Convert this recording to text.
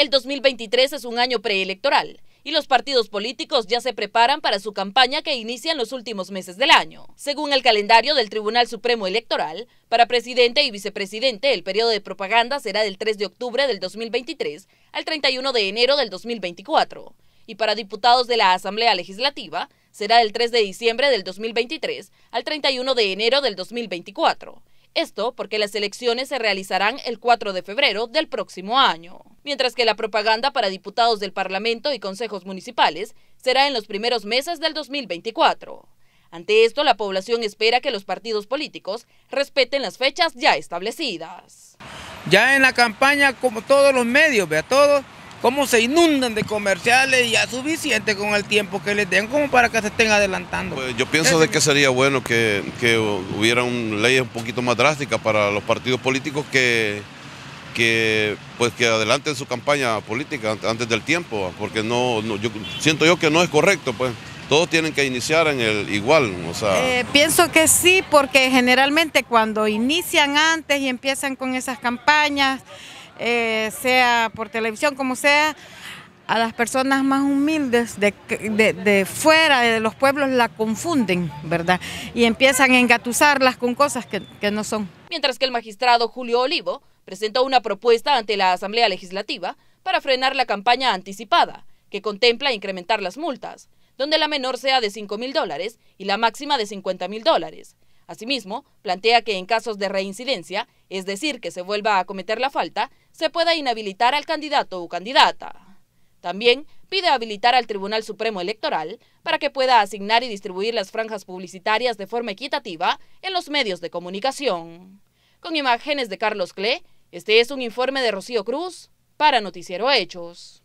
El 2023 es un año preelectoral y los partidos políticos ya se preparan para su campaña que inicia en los últimos meses del año. Según el calendario del Tribunal Supremo Electoral, para presidente y vicepresidente el periodo de propaganda será del 3 de octubre del 2023 al 31 de enero del 2024 y para diputados de la Asamblea Legislativa será del 3 de diciembre del 2023 al 31 de enero del 2024. Esto porque las elecciones se realizarán el 4 de febrero del próximo año. Mientras que la propaganda para diputados del Parlamento y consejos municipales será en los primeros meses del 2024. Ante esto, la población espera que los partidos políticos respeten las fechas ya establecidas. Ya en la campaña, como todos los medios, vea, todos cómo se inundan de comerciales ya suficiente con el tiempo que les den como para que se estén adelantando. Pues yo pienso de que sería bueno que, que hubiera un, ley un poquito más drástica para los partidos políticos que, que pues que adelanten su campaña política antes del tiempo, ah, porque yo siento yo que no es correcto, pues todos tienen que iniciar en el igual, o sea. Eh, pienso que sí, porque generalmente cuando inician antes y empiezan con esas campañas, eh, sea por televisión, como sea, a las personas más humildes de, fuera de los pueblos la confunden, ¿verdad? Y empiezan a engatusarlas con cosas que, que no son. Mientras que el magistrado Julio Olivo presentó una propuesta ante la Asamblea Legislativa para frenar la campaña anticipada, que contempla incrementar las multas, donde la menor sea de 5 mil dólares y la máxima de 50 mil dólares. Asimismo, plantea que en casos de reincidencia, es decir, que se vuelva a cometer la falta, se pueda inhabilitar al candidato o candidata. También pide habilitar al Tribunal Supremo Electoral para que pueda asignar y distribuir las franjas publicitarias de forma equitativa en los medios de comunicación. Con imágenes de Carlos Klee, este es un informe de Rocío Cruz para Noticiero Hechos.